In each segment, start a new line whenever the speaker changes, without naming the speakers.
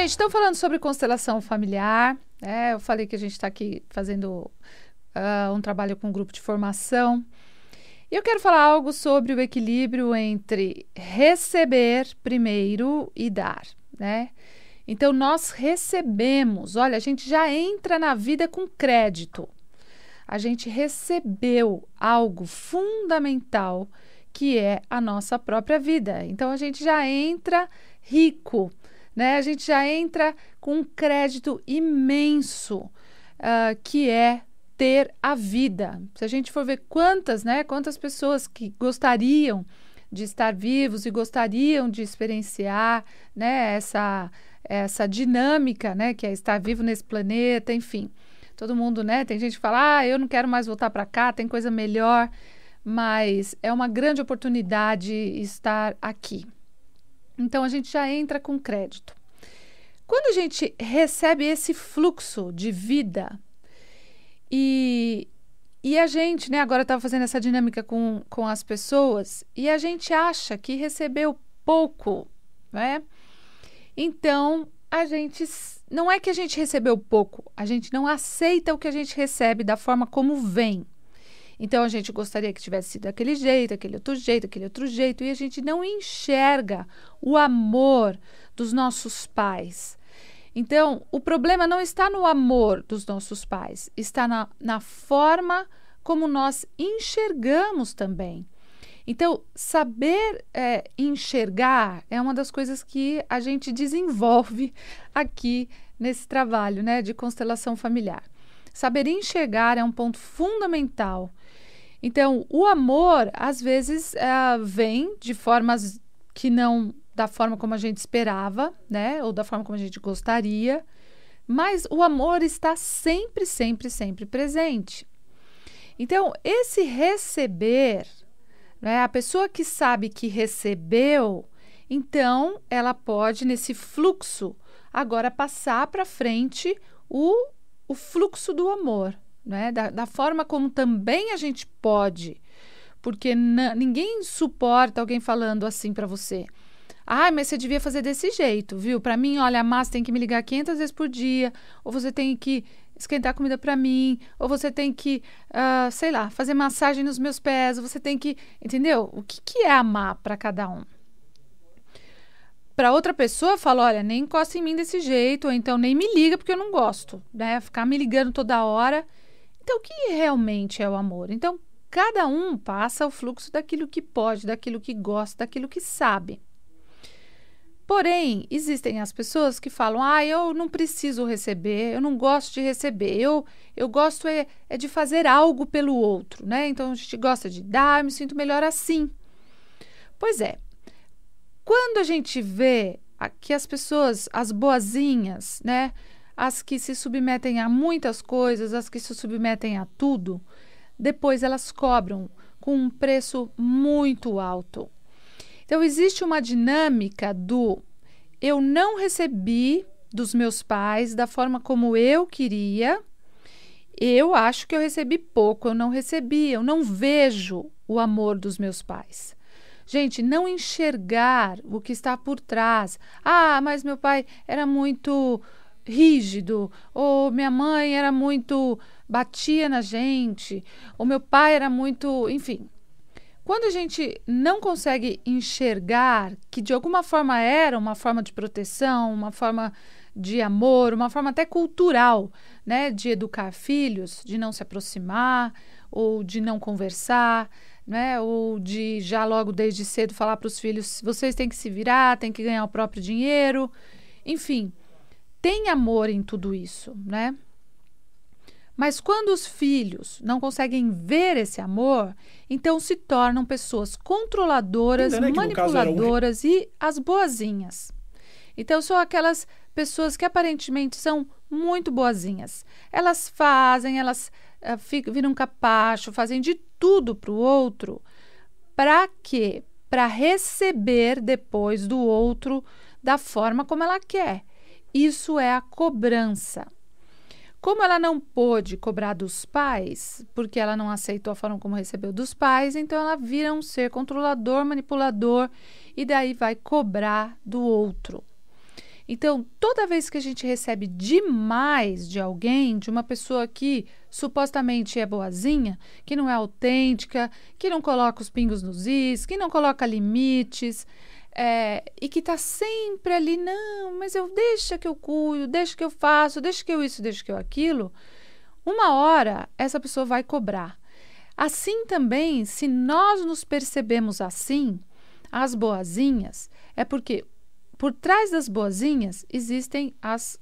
Gente, estão falando sobre constelação familiar. Né? Eu falei que a gente está aqui fazendo uh, um trabalho com um grupo de formação. E eu quero falar algo sobre o equilíbrio entre receber primeiro e dar, né? Então nós recebemos, olha, a gente já entra na vida com crédito. A gente recebeu algo fundamental que é a nossa própria vida. Então a gente já entra rico. Né? A gente já entra com um crédito imenso uh, que é ter a vida. Se a gente for ver quantas, né, quantas pessoas que gostariam de estar vivos e gostariam de experienciar, né, essa essa dinâmica, né, que é estar vivo nesse planeta, enfim. Todo mundo, né, tem gente que fala: "Ah, eu não quero mais voltar para cá, tem coisa melhor", mas é uma grande oportunidade estar aqui. Então a gente já entra com crédito. Quando a gente recebe esse fluxo de vida e, e a gente, né, agora estava fazendo essa dinâmica com, com as pessoas e a gente acha que recebeu pouco, né? Então a gente não é que a gente recebeu pouco, a gente não aceita o que a gente recebe da forma como vem. Então a gente gostaria que tivesse sido daquele jeito, aquele outro jeito, aquele outro jeito, e a gente não enxerga o amor dos nossos pais. Então, o problema não está no amor dos nossos pais, está na, na forma como nós enxergamos também. Então, saber é, enxergar é uma das coisas que a gente desenvolve aqui nesse trabalho né, de constelação familiar. Saber enxergar é um ponto fundamental então, o amor, às vezes, eh, vem de formas que não da forma como a gente esperava, né? Ou da forma como a gente gostaria. Mas o amor está sempre, sempre, sempre presente. Então, esse receber, né? a pessoa que sabe que recebeu, então ela pode, nesse fluxo, agora passar para frente o, o fluxo do amor né? da, da forma como também a gente pode. Porque ninguém suporta alguém falando assim para você. Ah, mas você devia fazer desse jeito, viu? Para mim, olha, a massa tem que me ligar 500 vezes por dia, ou você tem que esquentar comida para mim, ou você tem que, uh, sei lá, fazer massagem nos meus pés, ou você tem que, entendeu? O que, que é amar para cada um? Para outra pessoa, fala, olha, nem encosta em mim desse jeito, ou então nem me liga porque eu não gosto, né? Ficar me ligando toda hora. Então, o que realmente é o amor? Então, cada um passa o fluxo daquilo que pode, daquilo que gosta, daquilo que sabe. Porém, existem as pessoas que falam: ah, eu não preciso receber, eu não gosto de receber, eu, eu gosto é, é de fazer algo pelo outro, né? Então a gente gosta de dar, eu me sinto melhor assim. Pois é, quando a gente vê que as pessoas, as boazinhas, né? as que se submetem a muitas coisas, as que se submetem a tudo, depois elas cobram com um preço muito alto. Então existe uma dinâmica do eu não recebi dos meus pais da forma como eu queria. Eu acho que eu recebi pouco, eu não recebi, eu não vejo o amor dos meus pais. Gente, não enxergar o que está por trás. Ah, mas meu pai era muito rígido, ou minha mãe era muito batia na gente, ou meu pai era muito, enfim. Quando a gente não consegue enxergar que de alguma forma era uma forma de proteção, uma forma de amor, uma forma até cultural, né, de educar filhos, de não se aproximar ou de não conversar, né, ou de já logo desde cedo falar para os filhos, vocês têm que se virar, têm que ganhar o próprio dinheiro, enfim tem amor em tudo isso, né? Mas quando os filhos não conseguem ver esse amor, então se tornam pessoas controladoras, é manipuladoras um... e as boazinhas. Então são aquelas pessoas que aparentemente são muito boazinhas. Elas fazem, elas uh, eh, ficam, viram um capacho, fazem de tudo para o outro. Para quê? Para receber depois do outro da forma como ela quer. Isso é a cobrança. Como ela não pôde cobrar dos pais, porque ela não aceitou a forma como recebeu dos pais, então ela vira um ser controlador, manipulador e daí vai cobrar do outro. Então, toda vez que a gente recebe demais de alguém, de uma pessoa que supostamente é boazinha, que não é autêntica, que não coloca os pingos nos is, que não coloca limites, é, e que está sempre ali, não, mas eu deixa que eu cuido, deixa que eu faço, deixa que eu isso, deixa que eu aquilo, uma hora essa pessoa vai cobrar. Assim também, se nós nos percebemos assim, as boazinhas, é porque por trás das boazinhas existem as,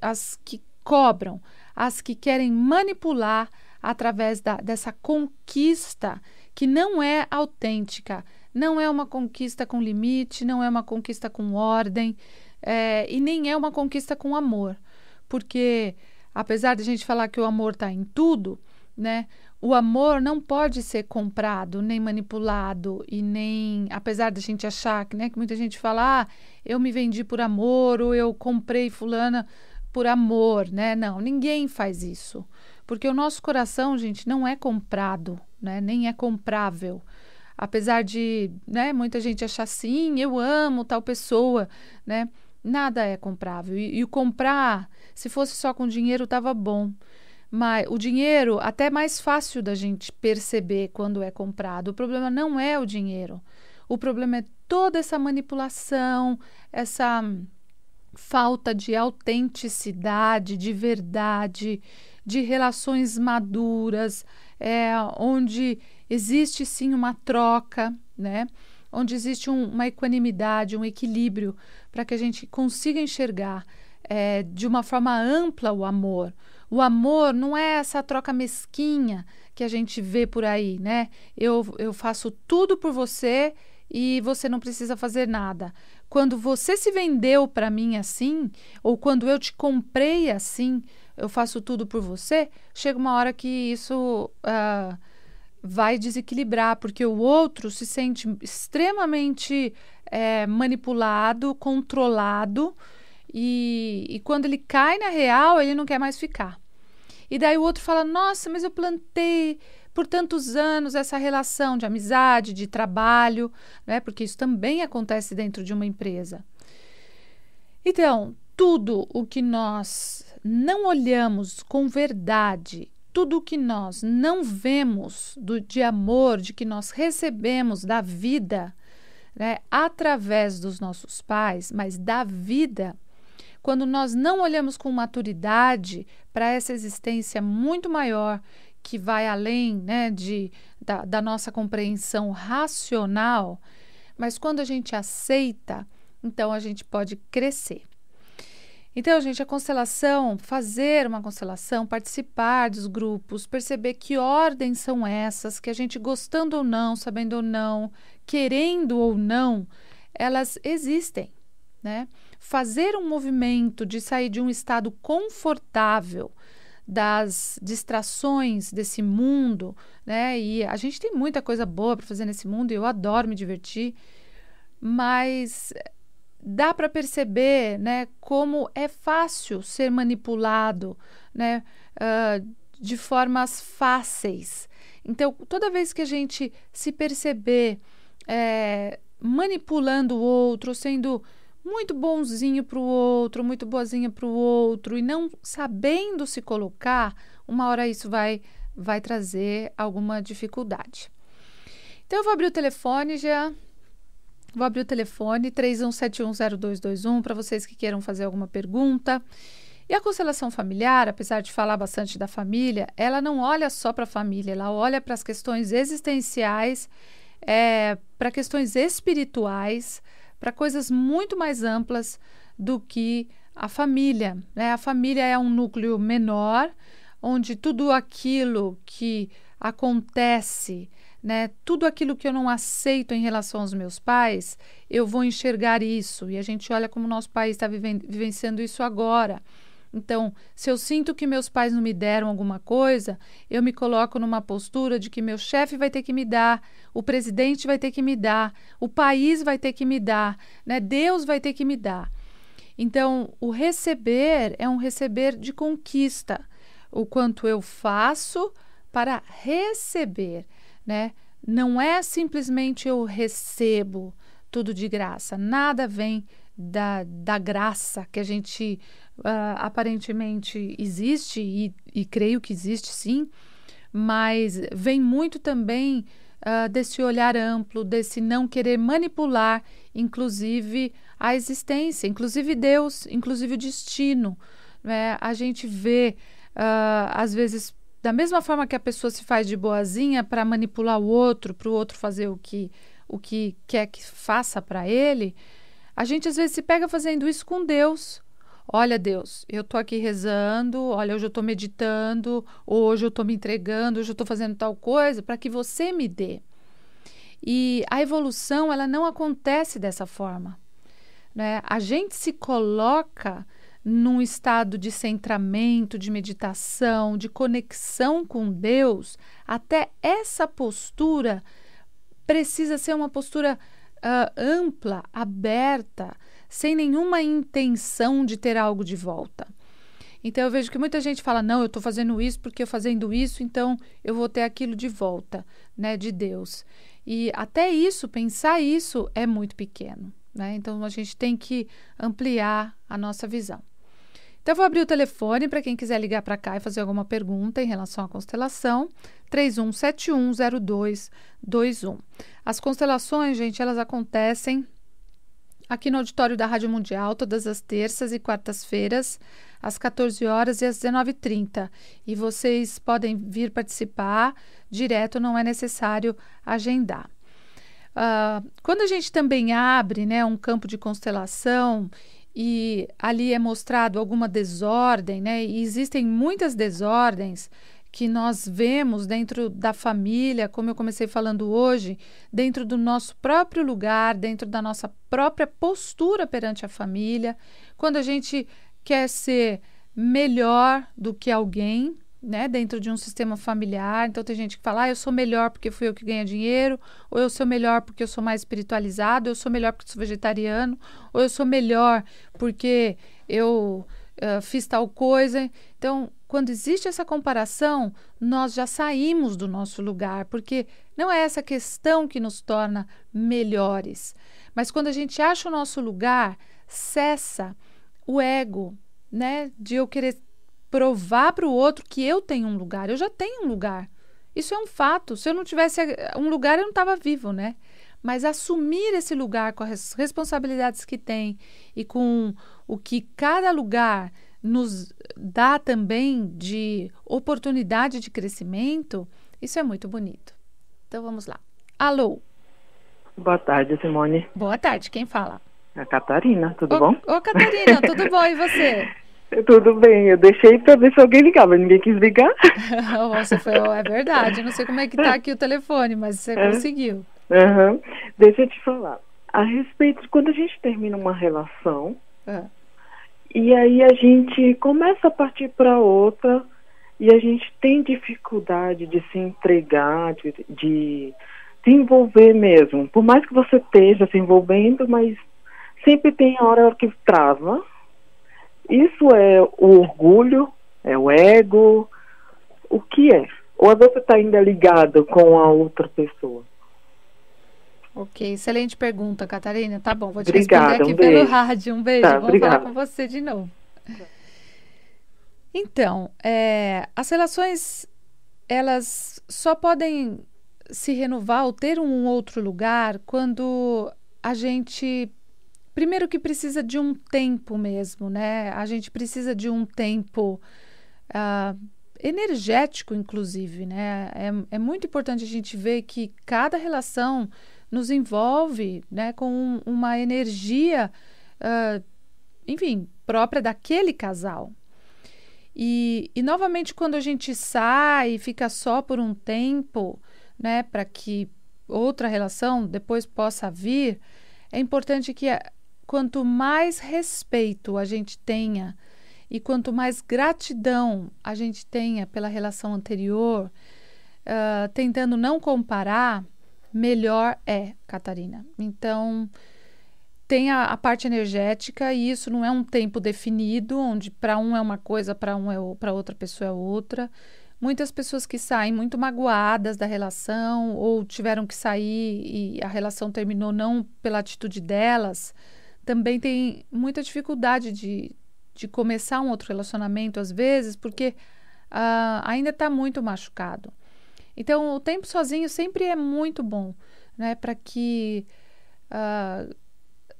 as que cobram, as que querem manipular através da, dessa conquista que não é autêntica, não é uma conquista com limite, não é uma conquista com ordem é, e nem é uma conquista com amor, porque apesar de a gente falar que o amor está em tudo, né? O amor não pode ser comprado, nem manipulado e nem, apesar da gente achar que, né, que muita gente fala, ah, eu me vendi por amor ou eu comprei fulana por amor, né? Não, ninguém faz isso, porque o nosso coração, gente, não é comprado, né? Nem é comprável apesar de né, muita gente achar assim, eu amo tal pessoa, né? Nada é comprável. E, o comprar, se fosse só com dinheiro, estava bom. Mas o dinheiro até é mais fácil da gente perceber quando é comprado. O problema não é o dinheiro. O problema é toda essa manipulação, essa falta de autenticidade, de verdade, de relações maduras, é, onde Existe sim uma troca, né? Onde existe um, uma equanimidade, um equilíbrio, para que a gente consiga enxergar é, de uma forma ampla o amor. O amor não é essa troca mesquinha que a gente vê por aí, né? Eu, eu faço tudo por você e você não precisa fazer nada. Quando você se vendeu para mim assim, ou quando eu te comprei assim, eu faço tudo por você, chega uma hora que isso uh, vai desequilibrar, porque o outro se sente extremamente é, manipulado, controlado, e, e quando ele cai na real, ele não quer mais ficar. E daí o outro fala: Nossa, mas eu plantei por tantos anos essa relação de amizade, de trabalho, né? porque isso também acontece dentro de uma empresa. Então, tudo o que nós não olhamos com verdade tudo o que nós não vemos do, de amor, de que nós recebemos da vida, né, através dos nossos pais, mas da vida, quando nós não olhamos com maturidade para essa existência muito maior que vai além né, de, da, da nossa compreensão racional, mas quando a gente aceita, então a gente pode crescer. Então, gente, a constelação, fazer uma constelação, participar dos grupos, perceber que ordens são essas, que a gente gostando ou não, sabendo ou não, querendo ou não, elas existem, né? Fazer um movimento de sair de um estado confortável das distrações desse mundo, né? E a gente tem muita coisa boa para fazer nesse mundo e eu adoro me divertir, mas dá para perceber né, como é fácil ser manipulado né, uh, de formas fáceis. Então, toda vez que a gente se perceber é, manipulando o outro, sendo muito bonzinho para o outro, muito boazinha para o outro e não sabendo se colocar, uma hora isso vai, vai trazer alguma dificuldade. Então, eu vou abrir o telefone, já Vou abrir o telefone 31710221 para vocês que queiram fazer alguma pergunta. E a constelação familiar, apesar de falar bastante da família, ela não olha só para a família, ela olha para as questões existenciais, é, para questões espirituais, para coisas muito mais amplas do que a família. Né? A família é um núcleo menor, onde tudo aquilo que acontece né? Tudo aquilo que eu não aceito em relação aos meus pais, eu vou enxergar isso. E a gente olha como o nosso país está vivenciando isso agora. Então, se eu sinto que meus pais não me deram alguma coisa, eu me coloco numa postura de que meu chefe vai ter que me dar, o presidente vai ter que me dar, o país vai ter que me dar, né? Deus vai ter que me dar. Então, o receber é um receber de conquista. O quanto eu faço para receber né? Não é simplesmente eu recebo tudo de graça. Nada vem da, da graça que a gente uh, aparentemente existe e, e, creio que existe sim, mas vem muito também uh, desse olhar amplo, desse não querer manipular, inclusive a existência, inclusive Deus, inclusive o destino. Né? A gente vê, uh, às vezes, da mesma forma que a pessoa se faz de boazinha para manipular o outro, para o outro fazer o que, o que quer que faça para ele, a gente às vezes se pega fazendo isso com Deus. Olha, Deus, eu estou aqui rezando, olha, hoje eu estou meditando, hoje eu estou me entregando, hoje eu estou fazendo tal coisa para que você me dê. E a evolução, ela não acontece dessa forma. Né? A gente se coloca num estado de centramento, de meditação, de conexão com Deus, até essa postura precisa ser uma postura uh, ampla, aberta, sem nenhuma intenção de ter algo de volta. Então eu vejo que muita gente fala: não, eu estou fazendo isso porque eu fazendo isso, então eu vou ter aquilo de volta, né, de Deus. E até isso, pensar isso é muito pequeno, né? Então a gente tem que ampliar a nossa visão. Então, eu vou abrir o telefone para quem quiser ligar para cá e fazer alguma pergunta em relação à constelação. 31710221. As constelações, gente, elas acontecem aqui no auditório da Rádio Mundial todas as terças e quartas-feiras, às 14 horas e às 19h30. E vocês podem vir participar direto, não é necessário agendar. Uh, quando a gente também abre né, um campo de constelação e ali é mostrado alguma desordem, né? E existem muitas desordens que nós vemos dentro da família, como eu comecei falando hoje, dentro do nosso próprio lugar, dentro da nossa própria postura perante a família, quando a gente quer ser melhor do que alguém, né, dentro de um sistema familiar. Então tem gente que fala, ah, eu sou melhor porque fui eu que ganha dinheiro, ou eu sou melhor porque eu sou mais espiritualizado, ou eu sou melhor porque sou vegetariano, ou eu sou melhor porque eu uh, fiz tal coisa. Então, quando existe essa comparação, nós já saímos do nosso lugar, porque não é essa questão que nos torna melhores. Mas quando a gente acha o nosso lugar, cessa o ego, né, de eu querer provar para o outro que eu tenho um lugar. Eu já tenho um lugar. Isso é um fato. Se eu não tivesse eh, um lugar, eu não estava vivo, né? Mas assumir esse lugar com as responsabilidades que tem e com o que cada lugar nos dá também de oportunidade de crescimento, isso é muito bonito. Então vamos lá. Alô. Boa tarde, Simone. Boa tarde, quem fala? É a Catarina, tudo bom? Ô, Catarina, tudo bom e você? Tudo bem, eu deixei para ver se alguém ligava, ninguém quis ligar. você foi, é verdade, eu não sei como é que tá aqui o telefone, mas você é. conseguiu. Uhum. Deixa eu te falar. A respeito de quando a gente termina uma relação, é. e aí a gente começa a partir para outra, e a gente tem dificuldade de se entregar, de, de se envolver mesmo. Por mais que você esteja se envolvendo, mas sempre tem a hora que trava isso é o orgulho, é o ego, o que é? Ou você está ainda ligado com a outra pessoa? Ok, excelente pergunta, Catarina. Tá bom, vou te obrigada, responder aqui um pelo rádio. Um tá, beijo, tá, vamos obrigada. falar com você de novo. Então, é, as relações, elas só podem se renovar ou ter um outro lugar quando a gente Primeiro que precisa de um tempo mesmo, né? A gente precisa de um tempo uh, energético, inclusive, né? É, é muito importante a gente ver que cada relação nos envolve né, com um, uma energia, uh, enfim, própria daquele casal. E, e novamente, quando a gente sai e fica só por um tempo, né, para que outra relação depois possa vir, é importante que a, Quanto mais respeito a gente tenha e quanto mais gratidão a gente tenha pela relação anterior, uh, tentando não comparar, melhor é, Catarina. Então, tem a, a, parte energética e isso não é um tempo definido, onde para um é uma coisa, para um é para outra pessoa é outra. Muitas pessoas que saem muito magoadas da relação ou tiveram que sair e a relação terminou não pela atitude delas, também tem muita dificuldade de, de começar um outro relacionamento, às vezes, porque uh, ainda está muito machucado. Então, o tempo sozinho sempre é muito bom, né? Para que uh,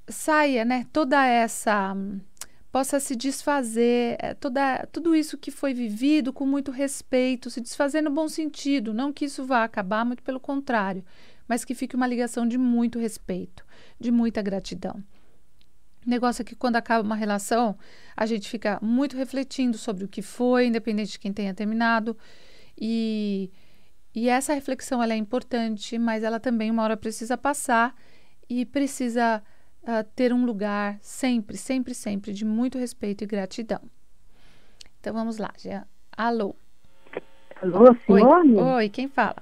saia, né? Toda essa possa se desfazer eh, toda, tudo isso que foi vivido com muito respeito, se desfazer no bom sentido, não que isso vá acabar, muito pelo contrário, mas que fique uma ligação de muito respeito, de muita gratidão negócio é que quando acaba uma relação, a gente fica muito refletindo sobre o que foi, independente de quem tenha terminado. E, e essa reflexão ela é importante, mas ela também uma hora precisa passar e precisa uh, ter um lugar sempre, sempre, sempre de muito respeito e gratidão. Então vamos lá, já. Alô. Alô, Simone? Oi, Oi quem fala?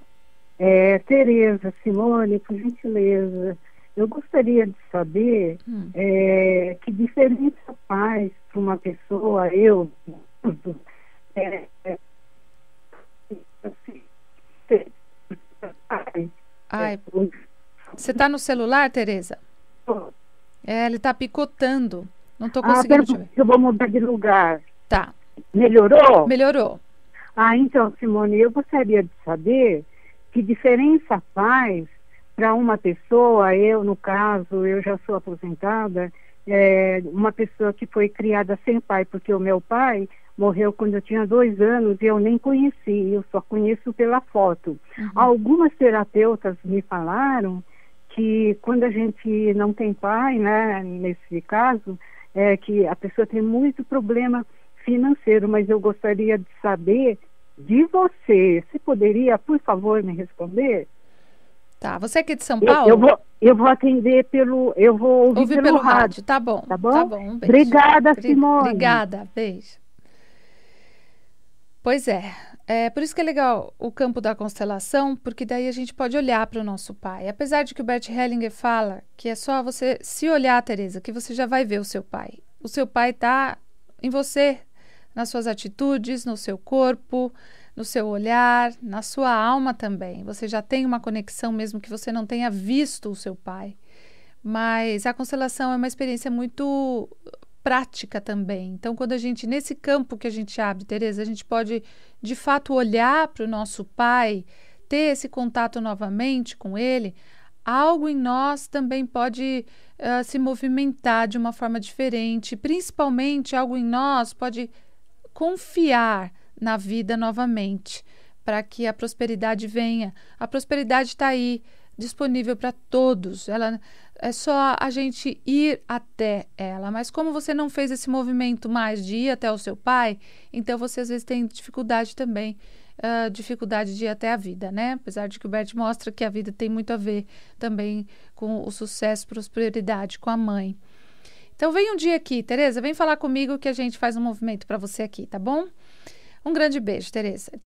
É, Tereza, Simone, por gentileza eu gostaria de saber hum. é, que diferença faz para uma pessoa, eu, é, é assim, Ai, é, você está no celular, Tereza? É, ele está picotando. Não estou ah, conseguindo. Ah, eu vou mudar de lugar. Tá. Melhorou? Melhorou. Ah, então, Simone, eu gostaria de saber que diferença faz para uma pessoa, eu no caso, eu já sou aposentada, é, uma pessoa que foi criada sem pai, porque o meu pai morreu quando eu tinha dois anos e eu nem conheci, eu só conheço pela foto. Uhum. Algumas terapeutas me falaram que quando a gente não tem pai, né, nesse caso, é que a pessoa tem muito problema financeiro, mas eu gostaria de saber de você, se poderia, por favor, me responder? Tá, você é aqui de São Paulo? Eu, eu, vou, eu vou atender pelo. Eu vou ouvir, ouvir pelo, pelo rádio. rádio. Tá bom. Tá bom? Tá bom um beijo. Obrigada, Simone. Obrigada, beijo. Pois é. É por isso que é legal o campo da constelação, porque daí a gente pode olhar para o nosso pai. Apesar de que o Bert Hellinger fala que é só você se olhar, Teresa, que você já vai ver o seu pai. O seu pai está em você, nas suas atitudes, no seu corpo, no seu olhar, na sua alma também. Você já tem uma conexão, mesmo que você não tenha visto o seu pai. Mas a constelação é uma experiência muito uh, prática também. Então, quando a gente, nesse campo que a gente abre, Tereza, a gente pode de fato olhar para o nosso pai, ter esse contato novamente com ele, algo em nós também pode uh, se movimentar de uma forma diferente. Principalmente, algo em nós pode confiar na vida novamente, para que a prosperidade venha. A prosperidade está aí, disponível para todos. Ela é só a gente ir até ela. Mas como você não fez esse movimento mais de ir até o seu pai, então você às vezes tem dificuldade também. Uh, dificuldade de ir até a vida, né? Apesar de que o Bert mostra que a vida tem muito a ver também com o sucesso, prosperidade, com a mãe. Então vem um dia aqui, Tereza, vem falar comigo que a gente faz um movimento para você aqui, tá bom? Um grande beijo, Tereza.